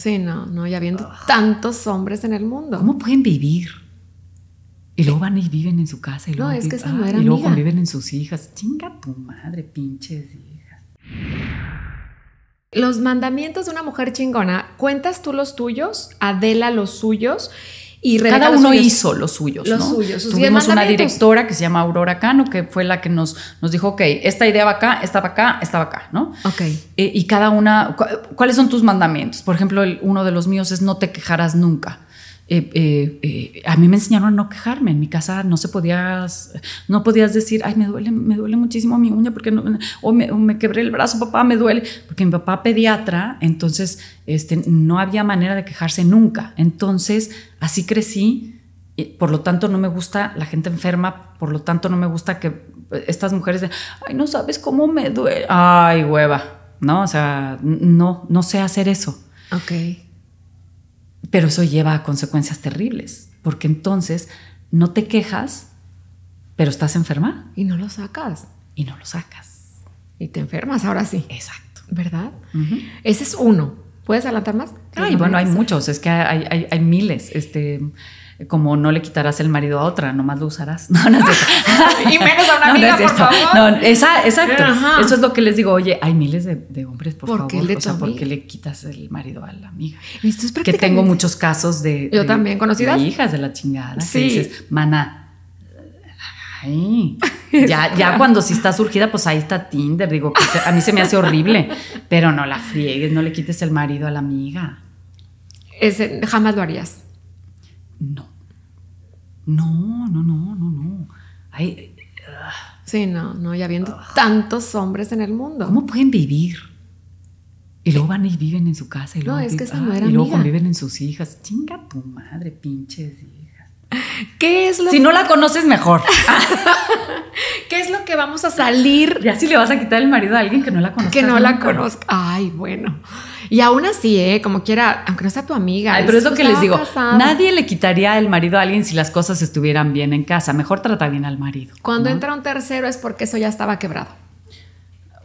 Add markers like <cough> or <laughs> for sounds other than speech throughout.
Sí, no, no, y habiendo ah. tantos hombres en el mundo. ¿Cómo pueden vivir? Y luego van y viven en su casa. Y luego, no, es que esa no era Y luego conviven en sus hijas. Chinga tu madre, pinches hijas. Los mandamientos de una mujer chingona, ¿cuentas tú los tuyos? Adela los suyos. Y Cada uno hizo los suyos. Tuvimos una directora que se llama Aurora Cano, que fue la que nos, nos dijo, ok, esta idea va acá, esta va acá, esta va acá, ¿no? Ok. Eh, y cada una, ¿cuáles son tus mandamientos? Por ejemplo, uno de los míos es no te quejarás nunca. Eh, eh, eh, a mí me enseñaron a no quejarme. En mi casa no se podías, no podías decir, ay, me duele, me duele muchísimo mi uña porque no, o me, quebré el brazo, papá, me duele. Porque mi papá pediatra, entonces este, no había manera de quejarse nunca. Entonces así crecí. Y por lo tanto, no me gusta la gente enferma, por lo tanto, no me gusta que estas mujeres de, ay, no sabes cómo me duele, ay, hueva, ¿no? O sea, no, no sé hacer eso. Ok. Pero eso lleva a consecuencias terribles, porque entonces no te quejas, pero estás enferma. Y no lo sacas. Y no lo sacas. Y te enfermas ahora sí. Exacto. ¿Verdad? Ese es uno. ¿Puedes adelantar más? Ay, bueno, hay muchos, es que hay, hay miles. Este, como no le quitarás el marido a otra, nomás lo usarás. <laughs> <laughs> y menos a una <laughs> no, amiga, es por exacto. Eso es lo que les digo. Oye, hay miles de, hombres, por, favor. ¿por qué le quitas el marido a la amiga? Esto es Que tengo muchos casos de... Yo también, conocidas. hijas de la chingada. Sí. Que dices, mana, Ay, ya, ya cuando sí está surgida, pues ahí está Tinder. Digo, a mí se me hace horrible, pero no la friegues, no le quites el marido a la amiga. Ese, jamás lo harías. No. No, no, no, no, no. Ay, sí, no, no, ya viendo tantos hombres en el mundo. ¿Cómo pueden vivir? Y luego van y viven en su casa. Y luego, no, es que esa no ah, era y luego conviven en sus hijas. Chinga tu madre, pinches. ¿Qué es lo Si no la conoces mejor. <laughs> ¿Qué es lo que vamos a salir? Ya si le vas a quitar el marido a alguien que no la conozca. Que no la conozca. Ay, bueno. Y aún así, ¿eh? como quiera, aunque no sea tu amiga. pero es lo pues, que les digo. Nadie le quitaría el marido a alguien si las cosas estuvieran bien en casa. Mejor trata bien al marido. Cuando entra un tercero es porque eso ya estaba quebrado.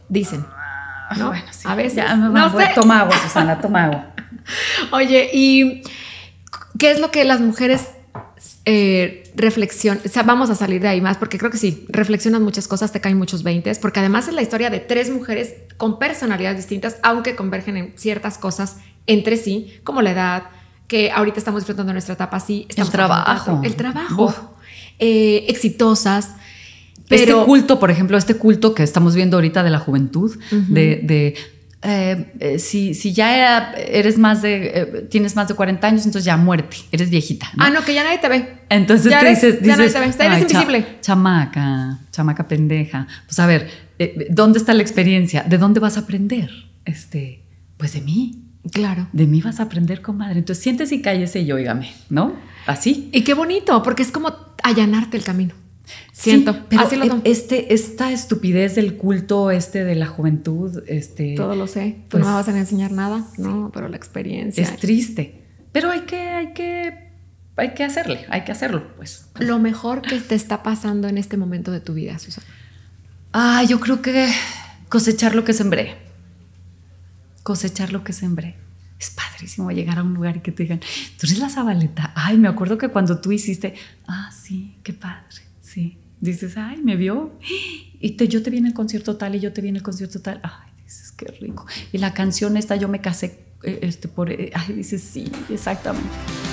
Dicen. Ah, ¿no? Bueno, sí. A veces. no sé. Toma agua, Susana, toma agua. <laughs> Oye, ¿y qué es lo que las mujeres eh, reflexión, o sea, vamos a salir de ahí más, porque creo que sí, reflexionas muchas cosas, te caen muchos veintes, porque además es la historia de tres mujeres con personalidades distintas, aunque convergen en ciertas cosas entre sí, como la edad, que ahorita estamos disfrutando nuestra etapa así, el trabajo, el trabajo, eh, exitosas. Este pero, este culto, por ejemplo, este culto que estamos viendo ahorita de la juventud, de eh, eh, si, si, ya eres más de, eh, tienes más de 40 años, entonces ya muerte, eres viejita. Ah, no, que ya nadie te ve. Entonces ya dices, ya te ve, invisible. chamaca, chamaca pendeja. Pues a ver, ¿dónde está la experiencia? ¿De dónde vas a aprender? Este, pues de mí. Claro. De mí vas a aprender, comadre. Entonces sientes y cállese y óigame, ¿no? Así. Y qué bonito, porque es como allanarte el camino. Siento, pero lo e este, esta estupidez del culto este de la juventud, este... Todo lo sé, tú pues no vas a enseñar nada, no, pero la experiencia... Es triste, pero hay que, hay que, hay que hacerle, hay que hacerlo, pues. Lo mejor que te está pasando en este momento de tu vida, Susana. Ah, yo creo que cosechar lo que sembré. Cosechar lo que sembré. Es padrísimo llegar a un lugar y que te digan, tú eres la Zabaleta. Ay, me acuerdo que cuando tú hiciste, ah, sí, qué padre Dices, ay, me vio. Y yo te vi en el concierto tal y yo te vi en el concierto tal. Ay, dices, qué rico. Y la canción esta, yo me casé eh, este, por... Eh, ay, dices, sí, exactamente.